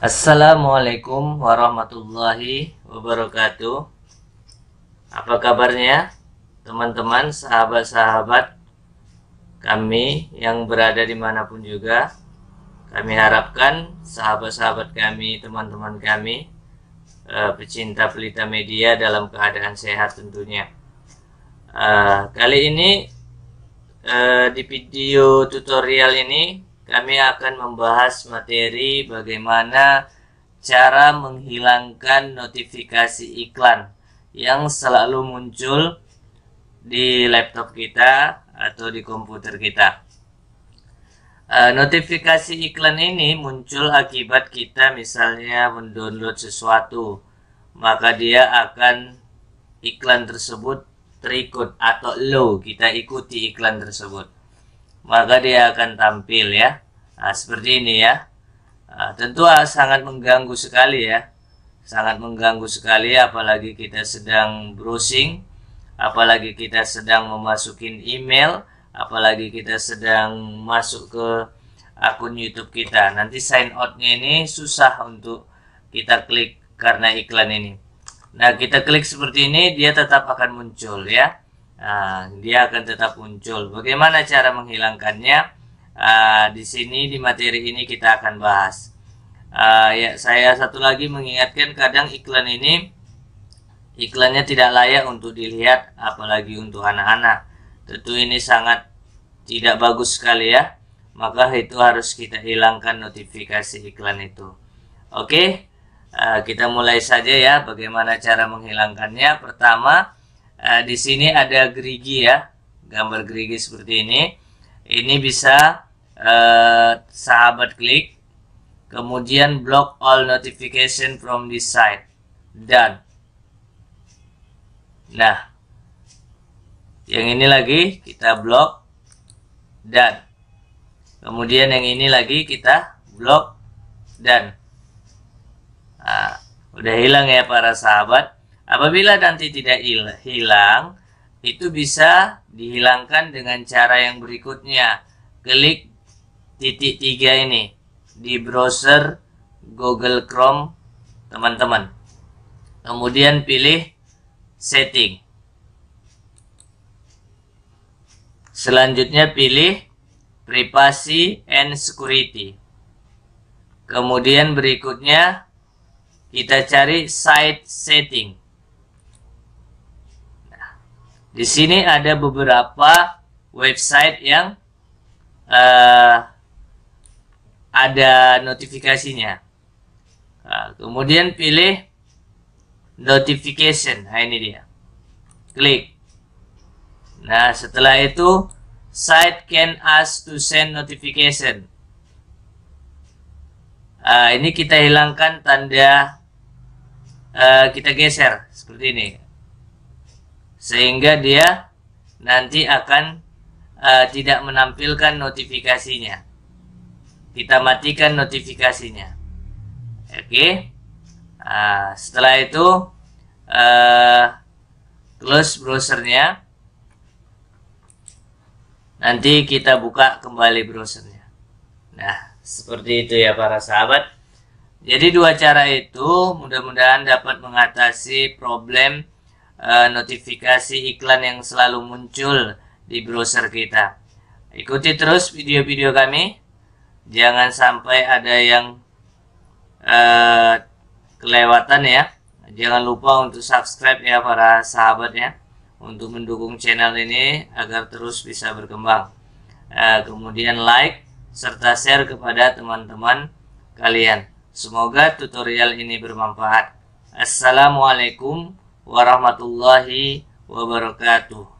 Assalamualaikum warahmatullahi wabarakatuh. Apa kabarnya, teman-teman, sahabat-sahabat kami yang berada dimanapun juga? Kami harapkan sahabat-sahabat kami, teman-teman kami, eh, pecinta pelita media dalam keadaan sehat tentunya. Eh, kali ini eh, di video tutorial ini kami akan membahas materi bagaimana cara menghilangkan notifikasi iklan yang selalu muncul di laptop kita atau di komputer kita. Eh, notifikasi iklan ini muncul akibat kita misalnya mendownload sesuatu, maka dia akan iklan tersebut terikut atau low kita ikuti iklan tersebut maka dia akan tampil ya nah, seperti ini ya nah, tentu ah, sangat mengganggu sekali ya sangat mengganggu sekali apalagi kita sedang browsing apalagi kita sedang memasukin email apalagi kita sedang masuk ke akun YouTube kita nanti sign outnya ini susah untuk kita klik karena iklan ini nah kita klik seperti ini dia tetap akan muncul ya Nah, dia akan tetap muncul. Bagaimana cara menghilangkannya? Uh, di sini di materi ini kita akan bahas. Uh, ya, saya satu lagi mengingatkan kadang iklan ini iklannya tidak layak untuk dilihat apalagi untuk anak-anak. Tentu ini sangat tidak bagus sekali ya. Maka itu harus kita hilangkan notifikasi iklan itu. Oke, okay? uh, kita mulai saja ya bagaimana cara menghilangkannya. Pertama, Eh, di sini ada gerigi ya, gambar gerigi seperti ini. Ini bisa uh, sahabat klik, kemudian block all notification from this site, dan nah yang ini lagi kita block dan kemudian yang ini lagi kita block dan nah, udah hilang ya para sahabat Apabila nanti tidak hilang, itu bisa dihilangkan dengan cara yang berikutnya. Klik titik tiga ini di browser Google Chrome teman-teman. Kemudian pilih setting. Selanjutnya pilih privacy and security. Kemudian berikutnya kita cari site setting. Di sini ada beberapa website yang uh, ada notifikasinya. Nah, kemudian pilih notification. Nah, ini dia. Klik. Nah, setelah itu site can ask to send notification. Nah, ini kita hilangkan tanda uh, kita geser seperti ini sehingga dia nanti akan uh, tidak menampilkan notifikasinya. Kita matikan notifikasinya. Oke. Okay. Uh, setelah itu uh, close browsernya. Nanti kita buka kembali browsernya. Nah, seperti itu ya para sahabat. Jadi dua cara itu mudah-mudahan dapat mengatasi problem Eh, notifikasi iklan yang selalu muncul di browser kita. Ikuti terus video-video kami. Jangan sampai ada yang uh, kelewatan ya. Jangan lupa untuk subscribe ya para sahabat ya. Untuk mendukung channel ini agar terus bisa berkembang. Uh, kemudian like serta share kepada teman-teman kalian. Semoga tutorial ini bermanfaat. Assalamualaikum warahmatullahi wabarakatuh.